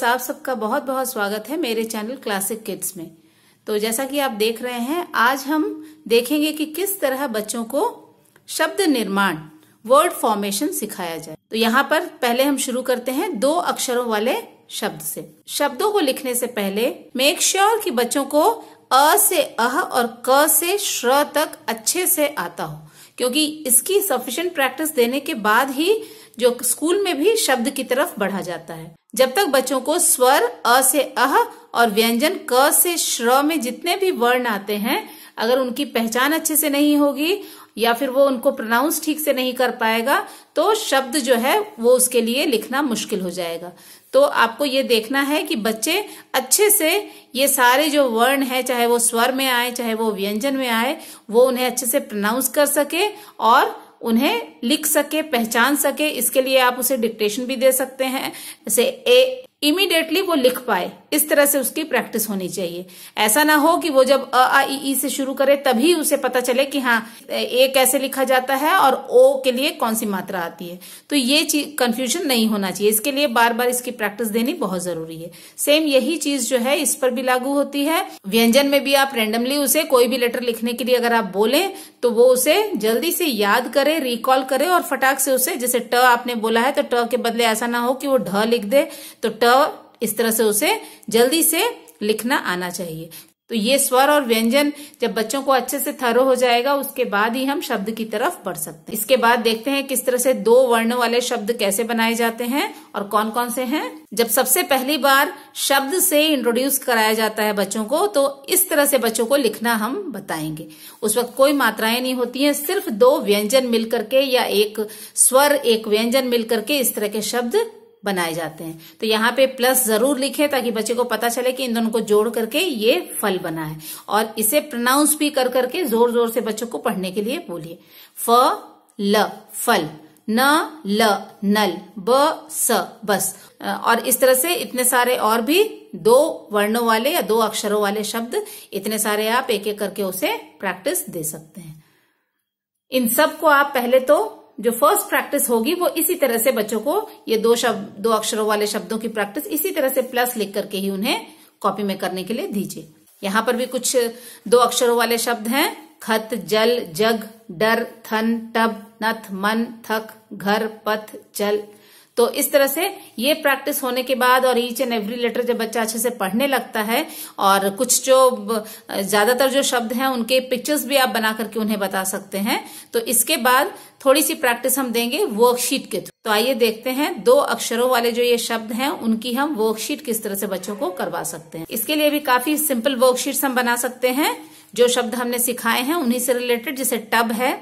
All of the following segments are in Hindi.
दोस्त आप सबका बहुत बहुत स्वागत है मेरे चैनल क्लासिक किड्स में तो जैसा कि आप देख रहे हैं आज हम देखेंगे कि किस तरह बच्चों को शब्द निर्माण वर्ड फॉर्मेशन सिखाया जाए तो यहाँ पर पहले हम शुरू करते हैं दो अक्षरों वाले शब्द से शब्दों को लिखने से पहले मेक श्योर sure कि बच्चों को अ से अह और क से श्र तक अच्छे से आता हो क्योंकि इसकी सफिशियंट प्रैक्टिस देने के बाद ही जो स्कूल में भी शब्द की तरफ बढ़ा जाता है जब तक बच्चों को स्वर अ से अह और व्यंजन क से श्र में जितने भी वर्ण आते हैं अगर उनकी पहचान अच्छे से नहीं होगी या फिर वो उनको प्रोनाउंस ठीक से नहीं कर पाएगा तो शब्द जो है वो उसके लिए लिखना मुश्किल हो जाएगा तो आपको ये देखना है कि बच्चे अच्छे से ये सारे जो वर्ण है चाहे वो स्वर में आए चाहे वो व्यंजन में आए वो उन्हें अच्छे से प्रोनाउंस कर सके और उन्हें लिख सके पहचान सके इसके लिए आप उसे डिक्टेशन भी दे सकते हैं जैसे ए इमीडिएटली वो लिख पाए इस तरह से उसकी प्रैक्टिस होनी चाहिए ऐसा ना हो कि वो जब अ आ ई से शुरू करे तभी उसे पता चले कि हाँ ए कैसे लिखा जाता है और ओ के लिए कौन सी मात्रा आती है तो ये चीज कंफ्यूजन नहीं होना चाहिए इसके लिए बार बार इसकी प्रैक्टिस देनी बहुत जरूरी है सेम यही चीज जो है इस पर भी लागू होती है व्यंजन में भी आप रेंडमली उसे कोई भी लेटर लिखने के लिए अगर आप बोले तो वो उसे जल्दी से याद करे रिकॉल करे और फटाक से उसे जैसे ट आपने बोला है तो ट के बदले ऐसा ना हो कि वो ढ लिख दे तो ट इस तरह से उसे जल्दी से लिखना आना चाहिए तो ये स्वर और व्यंजन जब बच्चों को अच्छे से थरो हो जाएगा उसके बाद ही हम शब्द की तरफ बढ़ सकते हैं इसके बाद देखते हैं किस तरह से दो वर्ण वाले शब्द कैसे बनाए जाते हैं और कौन कौन से हैं जब सबसे पहली बार शब्द से इंट्रोड्यूस कराया जाता है बच्चों को तो इस तरह से बच्चों को लिखना हम बताएंगे उस वक्त कोई मात्राएं नहीं होती है सिर्फ दो व्यंजन मिलकर के या एक स्वर एक व्यंजन मिलकर के इस तरह के शब्द बनाए जाते हैं तो यहाँ पे प्लस जरूर लिखे ताकि बच्चे को पता चले कि इन दोनों को जोड़ करके ये फल बना है और इसे प्रोनाउंस भी कर करके जोर जोर से बच्चों को पढ़ने के लिए बोलिए फ ल फल न ल नल ब स बस और इस तरह से इतने सारे और भी दो वर्णों वाले या दो अक्षरों वाले शब्द इतने सारे आप एक एक करके उसे प्रैक्टिस दे सकते हैं इन सब को आप पहले तो जो फर्स्ट प्रैक्टिस होगी वो इसी तरह से बच्चों को ये दो शब्द दो अक्षरों वाले शब्दों की प्रैक्टिस इसी तरह से प्लस लिख करके ही उन्हें कॉपी में करने के लिए दीजिए यहां पर भी कुछ दो अक्षरों वाले शब्द हैं खत जल जग डर थन टब नथ मन थक घर पथ चल तो इस तरह से ये प्रैक्टिस होने के बाद और ईच एंड एवरी लेटर जब बच्चा अच्छे से पढ़ने लगता है और कुछ जो ज्यादातर जो शब्द हैं उनके पिक्चर्स भी आप बना करके उन्हें बता सकते हैं तो इसके बाद थोड़ी सी प्रैक्टिस हम देंगे वर्कशीट के थ्रू तो आइए देखते हैं दो अक्षरों वाले जो ये शब्द हैं उनकी हम वर्कशीट किस तरह से बच्चों को करवा सकते हैं इसके लिए भी काफी सिंपल वर्कशीट हम बना सकते हैं जो शब्द हमने सिखाए हैं उन्हीं से रिलेटेड जैसे टब है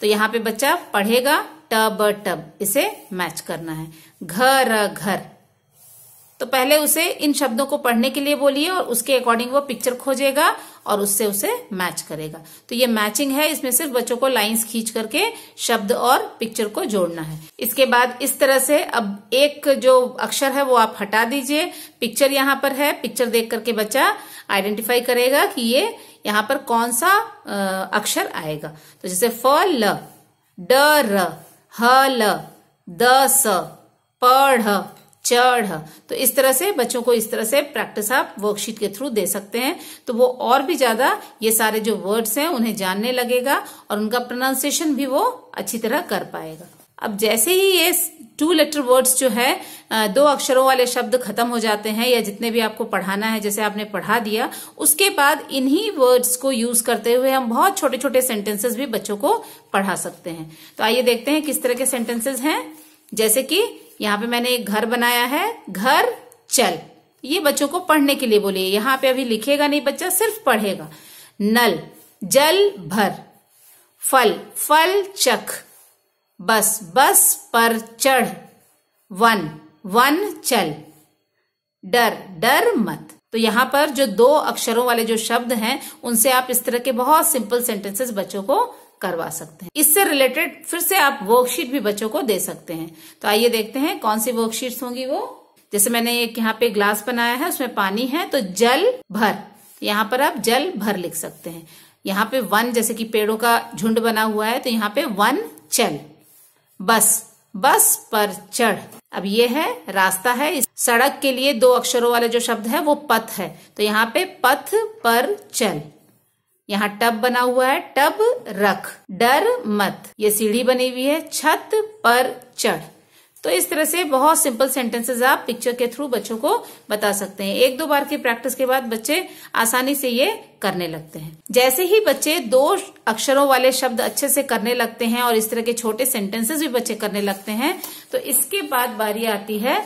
तो यहाँ पे बच्चा पढ़ेगा टब टब इसे मैच करना है घर घर तो पहले उसे इन शब्दों को पढ़ने के लिए बोलिए और उसके अकॉर्डिंग वो पिक्चर खोजेगा और उससे उसे मैच करेगा तो ये मैचिंग है इसमें सिर्फ बच्चों को लाइंस खींच करके शब्द और पिक्चर को जोड़ना है इसके बाद इस तरह से अब एक जो अक्षर है वो आप हटा दीजिए पिक्चर यहाँ पर है पिक्चर देख करके बच्चा आइडेंटिफाई करेगा कि ये यहाँ पर कौन सा अक्षर आएगा तो जैसे फ ल डर र हल दस पढ़ चढ़ तो इस तरह से बच्चों को इस तरह से प्रैक्टिस आप वर्कशीट के थ्रू दे सकते हैं तो वो और भी ज्यादा ये सारे जो वर्ड्स हैं उन्हें जानने लगेगा और उनका प्रोनाउंसिएशन भी वो अच्छी तरह कर पाएगा अब जैसे ही ये टू लेटर वर्ड्स जो है दो अक्षरों वाले शब्द खत्म हो जाते हैं या जितने भी आपको पढ़ाना है जैसे आपने पढ़ा दिया उसके बाद इन्हीं वर्ड्स को यूज करते हुए हम बहुत छोटे छोटे सेंटेंसेस भी बच्चों को पढ़ा सकते हैं तो आइए देखते हैं किस तरह के सेंटेंसेस हैं जैसे कि यहाँ पे मैंने एक घर बनाया है घर चल ये बच्चों को पढ़ने के लिए बोलिए यहाँ पे अभी लिखेगा नहीं बच्चा सिर्फ पढ़ेगा नल जल भर फल फल चख बस बस पर चढ़ वन वन चल डर डर मत तो यहां पर जो दो अक्षरों वाले जो शब्द हैं उनसे आप इस तरह के बहुत सिंपल सेंटेंसेस बच्चों को करवा सकते हैं इससे रिलेटेड फिर से आप वर्कशीट भी बच्चों को दे सकते हैं तो आइए देखते हैं कौन सी वर्कशीट होंगी वो जैसे मैंने एक यहाँ पे ग्लास बनाया है उसमें पानी है तो जल भर यहाँ पर आप जल भर लिख सकते हैं यहाँ पे वन जैसे कि पेड़ों का झुंड बना हुआ है तो यहाँ पे वन चल बस बस पर चढ़ अब ये है रास्ता है इस सड़क के लिए दो अक्षरों वाले जो शब्द है वो पथ है तो यहाँ पे पथ पर चल यहाँ टब बना हुआ है टब रख डर मत ये सीढ़ी बनी हुई है छत पर चढ़ तो इस तरह से बहुत सिंपल सेंटेंसेस आप पिक्चर के थ्रू बच्चों को बता सकते हैं एक दो बार की प्रैक्टिस के बाद बच्चे आसानी से ये करने लगते हैं जैसे ही बच्चे दो अक्षरों वाले शब्द अच्छे से करने लगते हैं और इस तरह के छोटे सेंटेंसेस भी बच्चे करने लगते हैं तो इसके बाद बारी आती है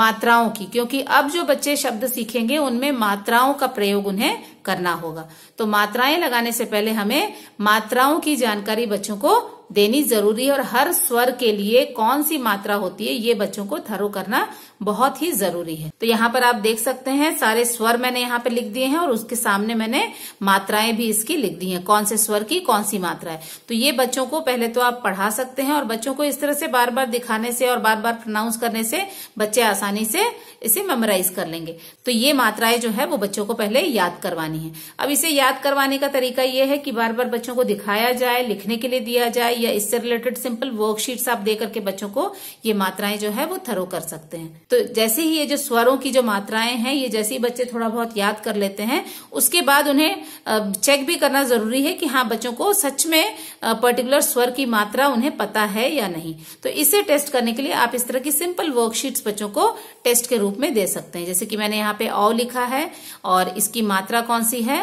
मात्राओं की क्योंकि अब जो बच्चे शब्द सीखेंगे उनमें मात्राओं का प्रयोग उन्हें करना होगा तो मात्राएं लगाने से पहले हमें मात्राओं की जानकारी बच्चों को देनी जरूरी है और हर स्वर के लिए कौन सी मात्रा होती है ये बच्चों को थरो करना बहुत ही जरूरी है तो यहाँ पर आप देख सकते हैं सारे स्वर मैंने यहाँ पे लिख दिए हैं और उसके सामने मैंने मात्राएं भी इसकी लिख दी हैं कौन से स्वर की कौन सी मात्रा है तो ये बच्चों को पहले तो आप पढ़ा सकते हैं और बच्चों को इस तरह से बार बार दिखाने से और बार बार प्रोनाउंस करने से बच्चे आसानी से इसे मेमोराइज कर लेंगे तो ये मात्राएं जो है वो बच्चों को पहले याद करवानी है अब इसे याद करवाने का तरीका ये है कि बार बार बच्चों को दिखाया जाए लिखने के लिए दिया जाए या इससे रिलेटेड सिंपल वर्कशीट्स आप दे करके बच्चों को ये मात्राएं जो है वो थरो कर सकते हैं तो जैसे ही ये जो स्वरों की जो मात्राएं हैं ये जैसे ही बच्चे थोड़ा बहुत याद कर लेते हैं उसके बाद उन्हें चेक भी करना जरूरी है कि हाँ बच्चों को सच में पर्टिकुलर स्वर की मात्रा उन्हें पता है या नहीं तो इसे टेस्ट करने के लिए आप इस तरह की सिंपल वर्कशीट बच्चों को टेस्ट के रूप में दे सकते हैं जैसे कि मैंने यहाँ पे औ लिखा है और इसकी मात्रा कौन सी है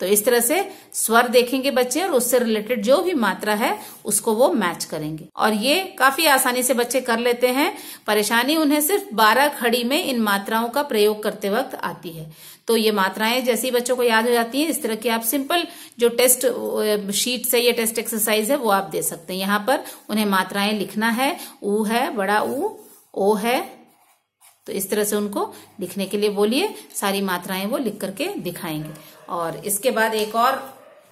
तो इस तरह से स्वर देखेंगे बच्चे और उससे रिलेटेड जो भी मात्रा है उसको वो मैच करेंगे और ये काफी आसानी से बच्चे कर लेते हैं परेशानी उन्हें सिर्फ बारह खड़ी में इन मात्राओं का प्रयोग करते वक्त आती है तो ये मात्राएं जैसे ही बच्चों को याद हो जाती हैं इस तरह की आप सिंपल जो टेस्ट शीट से ये टेस्ट एक्सरसाइज है वो आप दे सकते हैं यहाँ पर उन्हें मात्राएं लिखना है ऊ है बड़ा ऊ ओ है तो इस तरह से उनको लिखने के लिए बोलिए सारी मात्राएं वो लिख करके दिखाएंगे और इसके बाद एक और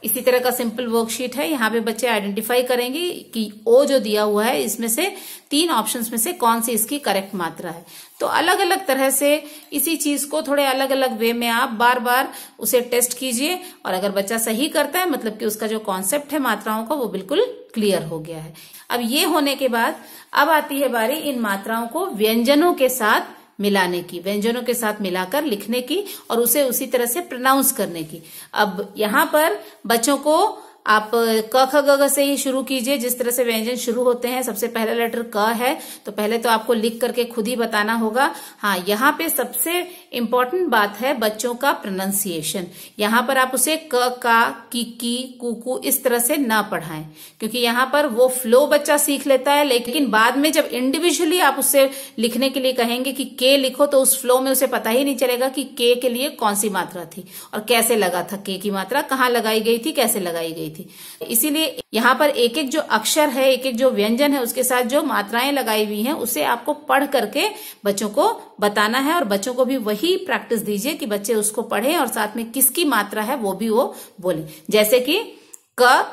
इसी तरह का सिंपल वर्कशीट है यहाँ पे बच्चे आइडेंटिफाई करेंगे कि ओ जो दिया हुआ है इसमें से तीन ऑप्शंस में से कौन सी इसकी करेक्ट मात्रा है तो अलग अलग तरह से इसी चीज को थोड़े अलग अलग वे में आप बार बार उसे टेस्ट कीजिए और अगर बच्चा सही करता है मतलब कि उसका जो कॉन्सेप्ट है मात्राओं का वो बिल्कुल क्लियर हो गया है अब ये होने के बाद अब आती है बारी इन मात्राओं को व्यंजनों के साथ मिलाने की व्यंजनों के साथ मिलाकर लिखने की और उसे उसी तरह से प्रोनाउंस करने की अब यहाँ पर बच्चों को आप क ख ग से ही शुरू कीजिए जिस तरह से व्यंजन शुरू होते हैं सबसे पहला लेटर क है तो पहले तो आपको लिख करके खुद ही बताना होगा हाँ यहाँ पे सबसे इम्पॉर्टेंट बात है बच्चों का प्रोनाउंसिएशन यहाँ पर आप उसे क का की की कुकू इस तरह से ना पढ़ाएं क्योंकि यहाँ पर वो फ्लो बच्चा सीख लेता है लेकिन बाद में जब इंडिविजुअली आप उसे लिखने के लिए कहेंगे कि के लिखो तो उस फ्लो में उसे पता ही नहीं चलेगा कि के के लिए कौन सी मात्रा थी और कैसे लगा था के की मात्रा कहाँ लगाई गई थी कैसे लगाई गई थी इसीलिए यहाँ पर एक एक जो अक्षर है एक एक जो व्यंजन है उसके साथ जो मात्राएं लगाई हुई है उसे आपको पढ़ करके बच्चों को बताना है और बच्चों को भी वही प्रैक्टिस दीजिए कि बच्चे उसको पढ़े और साथ में किसकी मात्रा है वो भी वो बोले जैसे कि क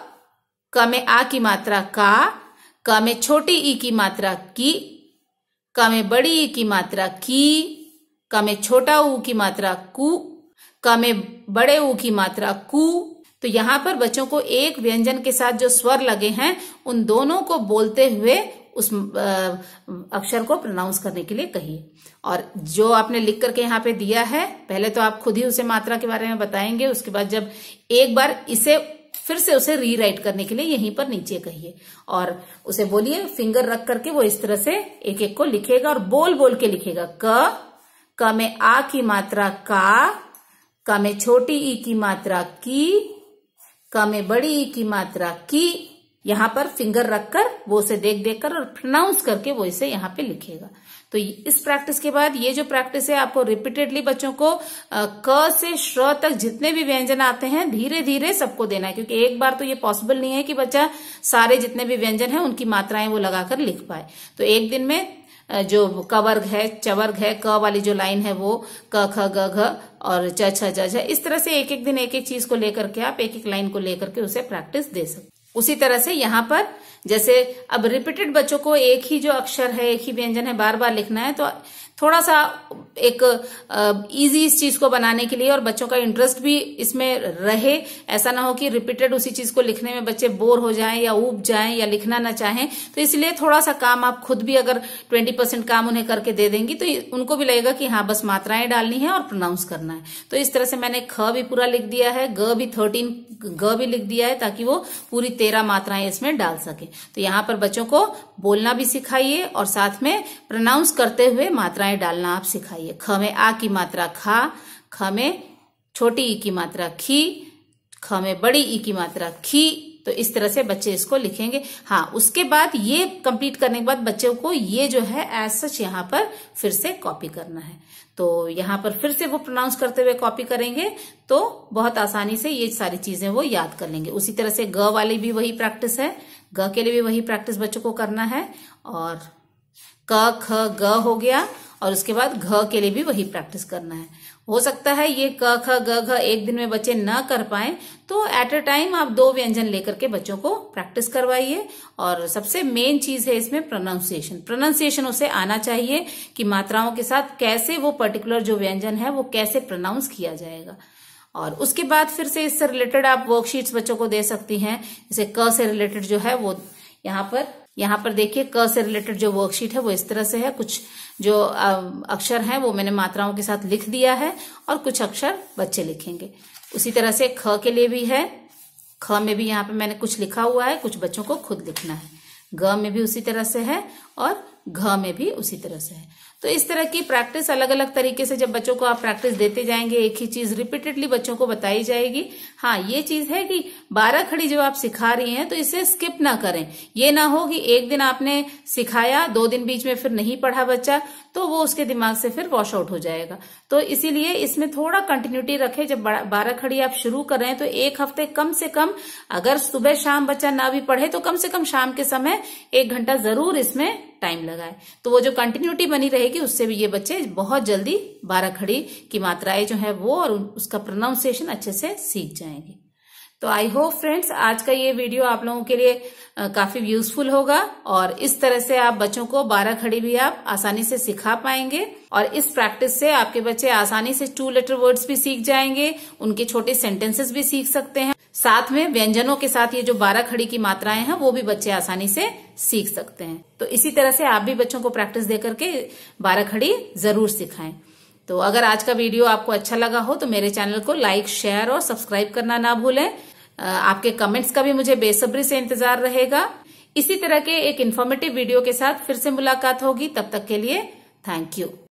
क में आ की मात्रा का क में छोटी ई की मात्रा की क में बड़ी ई की मात्रा की क में छोटा ऊ की मात्रा कु क में बड़े ऊ की मात्रा कु तो यहां पर बच्चों को एक व्यंजन के साथ जो स्वर लगे हैं उन दोनों को बोलते हुए उस अक्षर को प्रोनाउंस करने के लिए कहिए और जो आपने लिख करके यहाँ पे दिया है पहले तो आप खुद ही उसे मात्रा के बारे में बताएंगे उसके बाद जब एक बार इसे फिर से उसे रीराइट करने के लिए यहीं पर नीचे कहिए और उसे बोलिए फिंगर रख करके वो इस तरह से एक एक को लिखेगा और बोल बोल के लिखेगा क क में आ की मात्रा का क में छोटी ई की मात्रा की क में बड़ी ई की मात्रा की यहां पर फिंगर रखकर वो उसे देख देख कर और प्रोनाउंस करके वो इसे यहाँ पे लिखेगा तो इस प्रैक्टिस के बाद ये जो प्रैक्टिस है आपको रिपीटेडली बच्चों को क से श्र तक जितने भी व्यंजन आते हैं धीरे धीरे सबको देना है क्योंकि एक बार तो ये पॉसिबल नहीं है कि बच्चा सारे जितने भी व्यंजन है उनकी मात्राएं वो लगाकर लिख पाए तो एक दिन में जो कवर्ग है चवर्ग है क वाली जो लाइन है वो क ख ग घ और च छ इस तरह से एक एक दिन एक एक चीज को लेकर के आप एक एक लाइन को लेकर के उसे प्रैक्टिस दे सकते उसी तरह से यहां पर जैसे अब रिपीटेड बच्चों को एक ही जो अक्षर है एक ही व्यंजन है बार बार लिखना है तो थोड़ा सा एक इजी इस चीज को बनाने के लिए और बच्चों का इंटरेस्ट भी इसमें रहे ऐसा ना हो कि रिपीटेड उसी चीज को लिखने में बच्चे बोर हो जाएं या ऊब जाएं या लिखना ना चाहें तो इसलिए थोड़ा सा काम आप खुद भी अगर 20 परसेंट काम उन्हें करके दे देंगी तो उनको भी लगेगा कि हाँ बस मात्राएं डालनी है और प्रोनाउंस करना है तो इस तरह से मैंने ख भी पूरा लिख दिया है ग भी थर्टीन ग भी लिख दिया है ताकि वो पूरी तेरह मात्राएं इसमें डाल सके तो यहां पर बच्चों को बोलना भी सिखाइए और साथ में प्रोनाउंस करते हुए मात्राएं मात्राएं डालना आप सिखाइए ख में आ की मात्रा खा ख में छोटी ई की मात्रा खी ख में बड़ी ई की मात्रा खी तो इस तरह से बच्चे इसको लिखेंगे हाँ उसके बाद ये कंप्लीट करने के बाद बच्चों को ये जो है एज सच यहां पर फिर से कॉपी करना है तो यहां पर फिर से वो प्रोनाउंस करते हुए कॉपी करेंगे तो बहुत आसानी से ये सारी चीजें वो याद कर लेंगे उसी तरह से ग वाली भी वही प्रैक्टिस है ग के लिए भी वही प्रैक्टिस बच्चों को करना है और क ख ग हो गया और उसके बाद घ के लिए भी वही प्रैक्टिस करना है हो सकता है ये क ख ग घ एक दिन में बच्चे न कर पाए तो एट अ टाइम आप दो व्यंजन लेकर के बच्चों को प्रैक्टिस करवाइए और सबसे मेन चीज है इसमें प्रोनाउंसिएशन प्रोनाउंसिएशन उसे आना चाहिए कि मात्राओं के साथ कैसे वो पर्टिकुलर जो व्यंजन है वो कैसे प्रोनाउंस किया जाएगा और उसके बाद फिर से इससे रिलेटेड आप वर्कशीट्स बच्चों को दे सकती हैं जैसे क से रिलेटेड जो है वो यहाँ पर यहाँ पर देखिए क से रिलेटेड जो वर्कशीट है वो इस तरह से है कुछ जो अक्षर हैं वो मैंने मात्राओं के साथ लिख दिया है और कुछ अक्षर बच्चे लिखेंगे उसी तरह से ख के लिए भी है ख में भी यहाँ पे मैंने कुछ लिखा हुआ है कुछ बच्चों को खुद लिखना है ग में भी उसी तरह से है और घ में भी उसी तरह से है तो इस तरह की प्रैक्टिस अलग अलग तरीके से जब बच्चों को आप प्रैक्टिस देते जाएंगे एक ही चीज रिपीटेडली बच्चों को बताई जाएगी हाँ ये चीज है कि बारह खड़ी जब आप सिखा रही हैं तो इसे स्किप ना करें ये ना हो कि एक दिन आपने सिखाया दो दिन बीच में फिर नहीं पढ़ा बच्चा तो वो उसके दिमाग से फिर वॉश आउट हो जाएगा तो इसीलिए इसमें थोड़ा कंटिन्यूटी रखे जब बारह खड़ी आप शुरू कर रहे हैं तो एक हफ्ते कम से कम अगर सुबह शाम बच्चा ना भी पढ़े तो कम से कम शाम के समय एक घंटा जरूर इसमें टाइम लगाए तो वो जो कंटिन्यूटी बनी रहेगी उससे भी ये बच्चे बहुत जल्दी बारह खड़ी की मात्राएं जो है वो और उसका प्रोनाउंसिएशन अच्छे से सीख जाएंगे तो आई होप फ्रेंड्स आज का ये वीडियो आप लोगों के लिए काफी यूजफुल होगा और इस तरह से आप बच्चों को बारह खड़ी भी आप आसानी से सिखा पाएंगे और इस प्रैक्टिस से आपके बच्चे आसानी से टू लेटर वर्ड्स भी सीख जाएंगे उनके छोटे सेंटेंसेस भी सीख सकते हैं साथ में व्यंजनों के साथ ये जो बारह खड़ी की मात्राएं हैं वो भी बच्चे आसानी से सीख सकते हैं तो इसी तरह से आप भी बच्चों को प्रैक्टिस देकर के बारह खड़ी जरूर सिखाएं तो अगर आज का वीडियो आपको अच्छा लगा हो तो मेरे चैनल को लाइक शेयर और सब्सक्राइब करना ना भूलें आपके कमेंट्स का भी मुझे बेसब्री से इंतजार रहेगा इसी तरह के एक इन्फॉर्मेटिव वीडियो के साथ फिर से मुलाकात होगी तब तक के लिए थैंक यू